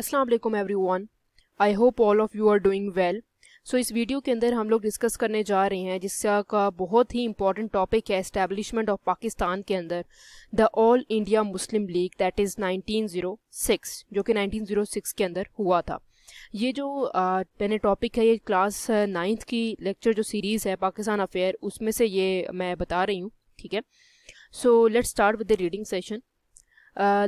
अस्सलाम वालेकुम everyone I hope all of you are doing well so इस video के अंदर हम लोग डिस्कस करने जा रहे हैं जिसका बहुत ही इंपॉर्टेंट टॉपिक है इस्टेब्लिशमेंट ऑफ पाकिस्तान के अंदर the all India Muslim League that is 1906 जो कि 1906 के अंदर हुआ था ये जो मैंने टॉपिक है ये क्लास नाइन्थ की लेक्चर जो सीरीज़ है पाकिस्तान अफेयर उसमें से ये मैं बता रही हूँ ठीक है so let's start with the reading session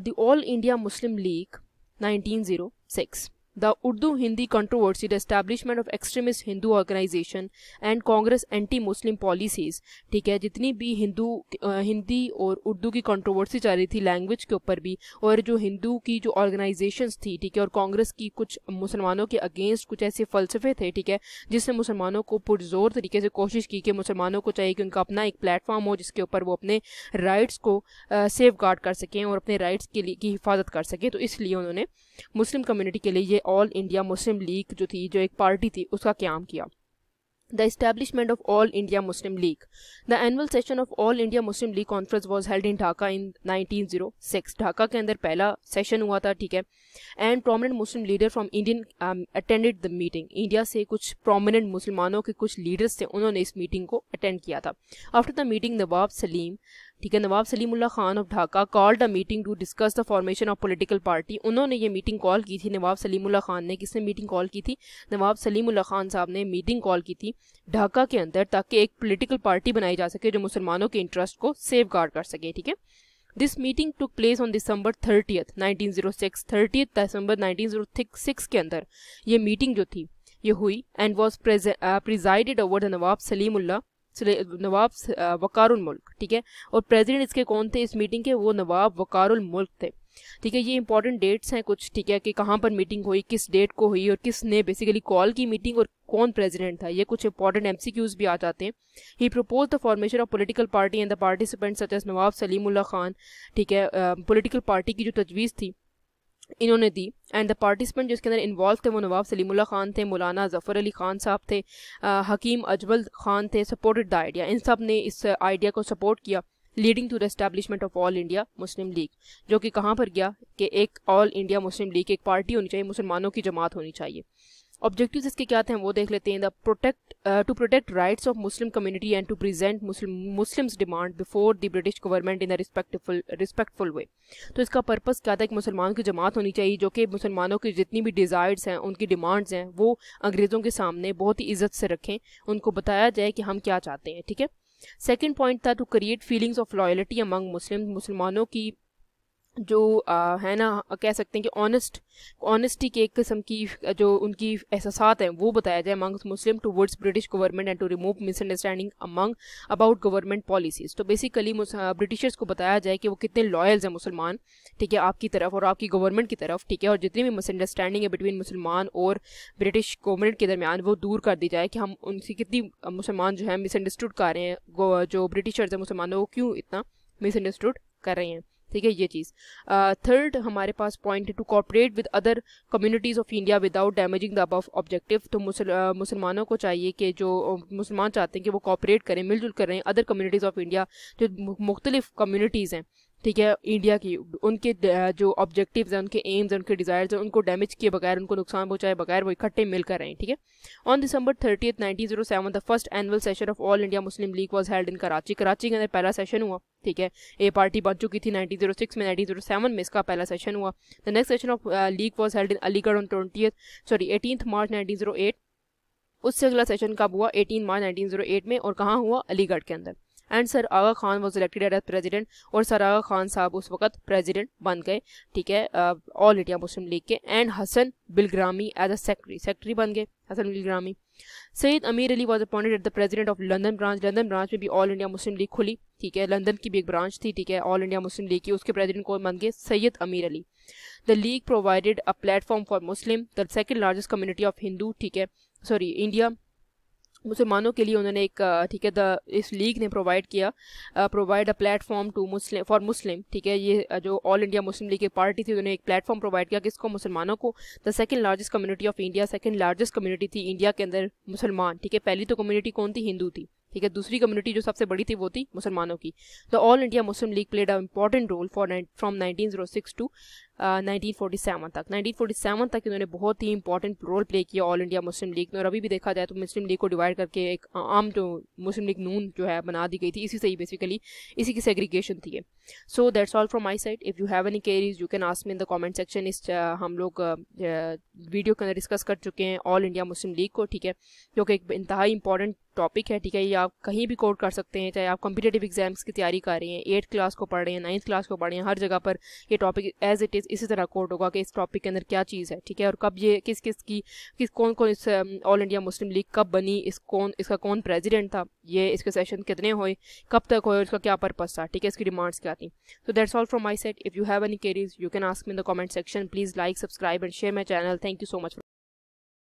the all India Muslim League 1906 The Urdu Hindi controversy, the establishment of extremist Hindu organization and Congress anti-Muslim policies. ठीक है जितनी भी हिंदू हिंदी और उर्दू की कंट्रोवर्सी चल रही थी लैंग्वेज के ऊपर भी और जो हिंदू की जो ऑर्गेनाइजेशंस थी ठीक है और कांग्रेस की कुछ मुसलमानों के अगेंस्ट कुछ ऐसे फलसफे थे ठीक है जिससे मुसलमानों को पुरजोर तरीके से कोशिश की कि मुसलमानों को चाहिए कि उनका अपना एक प्लेटफॉर्म हो जिसके ऊपर वो अपने राइट्स को सेफ गार्ड कर सकें और अपने राइट्स के लिए की हिफाजत कर सकें तो इसलिए उन्होंने मुस्लिम कम्युनिटी के लिए ये ऑल इंडिया मुस्लिम लीग जो थी जो एक पार्टी थी उसका क्याम किया the establishment of all India Muslim League the annual session of all India Muslim League conference was held in Dhaka in nineteen zero six Dhaka के अंदर पहला सेशन हुआ था ठीक है and prominent Muslim leader from Indian attended the meeting India से कुछ प्रोमिनेंट मुसलमानों के कुछ लीडर्स थे उन्होंने इस मीटिंग को अटेंड किया था after the meeting Nawab Salim ठीक है Nawab Salimullah Khan of Dhaka called a meeting to discuss the formation of political party उन्होंने ये मीटिंग कॉल की थी नवाब सलीमुल्ला खान ने किसने मीटिंग कॉल की थी नवाब सलीमुल्ला खान साहब ने मीटिंग कॉल की थी ढाका के अंदर ताकि एक पोलिटिकल पार्टी बनाई जा सके जो मुसलमानों के इंटरेस्ट को सेफ गार्ड कर सके ठीक है this meeting took place on December thirtieth nineteen zero six December nineteen zero six के अंदर ये मीटिंग जो थी ये हुई and was presided over the Nawab Salimullah Nawab Viqarul Mulk ठीक है और प्रेसिडेंट इसके कौन थे इस मीटिंग के वो नवाब वकारुल मुल्क थे ठीक है ये इंपॉर्टेंट डेट्स हैं कुछ ठीक है कि कहाँ पर मीटिंग हुई किस डेट को हुई और किसने बेसिकली कॉल की मीटिंग और कौन प्रेसिडेंट था ये कुछ इंपॉर्टेंट एमसीक्यूज भी आ जाते हैं he propose the formation of political party and the participants such as Nawab Salimullah Khan ठीक है पोलिटिकल पार्टी की जो तजवीज़ थी इन्होंने दी एंड द पार्टिसिपेंट जिसके अंदर इन्वॉल्व थे वो नवाब सलीमुल्ला खान थे मौलाना जफ़र अली खान साहब थे आ, हकीम अजमल खान थे सपोर्टेड द आइडिया इन सब ने इस आइडिया को सपोर्ट किया leading to the establishment of all India Muslim League जो कि कहाँ पर गया कि एक ऑल इंडिया मुस्लिम लीग एक पार्टी होनी चाहिए मुसलमानों की जमात होनी चाहिए ऑब्जेक्टिव्स इसके क्या थे वो देख लेते हैं the protect to protect rights of Muslim community and to present Muslims demand before the British government in a respectful respectful way तो इसका पर्पस क्या था कि मुसलमानों की जमात होनी चाहिए जो कि मुसलमानों की जितनी भी डिज़ायर्स हैं उनकी डिमांड्स हैं वो अंग्रेज़ों के सामने बहुत ही इज्जत से रखें उनको बताया जाए कि हम क्या चाहते हैं ठीक है second point tha to create feelings of loyalty among muslims musalmanon ki जो आ, है ना कह सकते हैं कि ऑनेस्ट ऑनेस्टी के एक किस्म की जो उनकी एहसास हैं वो बताया जाए among Muslim towards British government and to remove misunderstanding among about government policies तो बेसिकली ब्रिटिशर्स को बताया जाए कि वो कितने लॉयल्स हैं मुसलमान ठीक है आपकी तरफ और आपकी गवर्नमेंट की तरफ ठीक है और जितनी भी मिसअंडरस्टैंडिंग है बिटवीन मुसलमान और ब्रिटिश गवर्नमेंट के दरमियान वो दूर कर दी जाए कि हम उनसे कितनी मुसलमान जो है मिसअंडरस्टूड कर रहे हैं जो ब्रिटिशर्स हैं मुसलमानों को क्यों इतना मिसअंडरस्टूड कर रहे हैं ठीक है ये चीज़ थर्ड uh, हमारे पास point to cooperate with other communities of India without damaging the अब ऑब्जेक्टिव तो मुसल, uh, मुसलमानों को चाहिए कि जो मुसलमान चाहते हैं कि वो कॉपरेट करें मिलजुल करें अदर कम्युनिटीज़ ऑफ इंडिया जो मुख्तलिफ कम्युनिटीज़ हैं ठीक है इंडिया की उनके जो ऑब्जेक्टिव्स हैं उनके एम्स हैं उनके डिज़ायर्स हैं उनको डैमेज किए बगैर उनको नुकसान पहुंचाए बगैर वो इकट्ठे मिलकर हैं ठीक है on December thirtieth nineteen zero seven the first annual session of all India Muslim League was held in Karachi Karachi के अंदर पहला सेशन हुआ ठीक है ए पार्टी बन चुकी थी नाइनटीन जीरो सिक्स में नाइनटीन जीरो सेवन में इसका पहला सेशन हुआ the next session of league was held in Aligarh on twenty sorry eighteen March nineteen zero eight उससे अगला सेशन कब हुआ eighteen March nineteen zero eight में और कहाँ हुआ अलीगढ़ के अंदर and sir Aga Khan was elected at president और सर आगा खान साहब उस वक्त प्रेजिडेंट बन गए ठीक है ऑल इंडिया मुस्लिम लीग के and Hasan Bilgrami as a secretary secretary बन गए Hasan Bilgrami Syed Ameer Ali was appointed at the president of London branch London branch में भी ऑल इंडिया मुस्लिम लीग खुली ठीक है लंदन की भी एक ब्रांच थी ठीक है ऑल इंडिया मुस्लिम लीग की उसके प्रेजिडेंट कौन बन गए Syed Ameer Ali the league provided a platform for Muslim the second largest community of Hindu ठीक है सॉरी इंडिया मुसलमानों के लिए उन्होंने एक ठीक है द इस लीग ने प्रोवाइड किया provide a platform to Muslim for Muslim ठीक है ये जो ऑल इंडिया मुस्लिम लीग की पार्टी थी उन्होंने एक प्लेटफॉर्म प्रोवाइड किया किसको मुसलमानों को the second largest community of India second largest community थी इंडिया के अंदर मुसलमान ठीक है पहली तो कम्युनिटी कौन थी हिंदू थी ठीक है दूसरी कम्युनिटी जो सबसे बड़ी थी वो थी मुसलमानों की the all India Muslim League played a important role for from nineteen to 1947 तक 1947 तक इन्होंने बहुत ही इंपॉर्टेंट रोल प्ले किया ऑल इंडिया मुस्लिम लीग ने और अभी भी देखा जाए तो मुस्लिम लीग को डिवाइड करके एक आम जो मुस्लिम लीग नून जो है बना दी गई थी इसी से ही बेसिकली इसी की सेग्रीगेशन थी so that's all from my side if you have any queries you can ask me in the comment section इस हम लोग वीडियो के अंदर डिस्कस कर चुके हैं ऑल इंडिया मुस्लिम लीग को ठीक है जो कि एक इंतहा इंपॉर्टेंट टॉपिक है ठीक है ये आप कहीं भी कोर्ट कर सकते हैं चाहे आप कम्पिटेटिव एग्जाम्स की तैयारी कर रहे हैं एट्थ क्लास को पढ़ रहे हैं नाइन्थ क्लास को पढ़ रहे हैं हर जगह पर ये topic as it is case इसी तरह कोर्ट होगा कि इस टॉपिक के अंदर क्या चीज़ है ठीक है और कब ये किस किस की किस कौन कौन इस ऑल इंडिया मुस्लिम लीग कब बनी इस कौन इसका कौन प्रेजिडेंट था ये इसके सेशन कितने हुए कब तक हुए इसका क्या पर्पज़ था ठीक है इसकी डिमांड्स क्या थी so that's all from my set if you have any queries you can ask me the comment section please like subscribe and share my channel thank you so much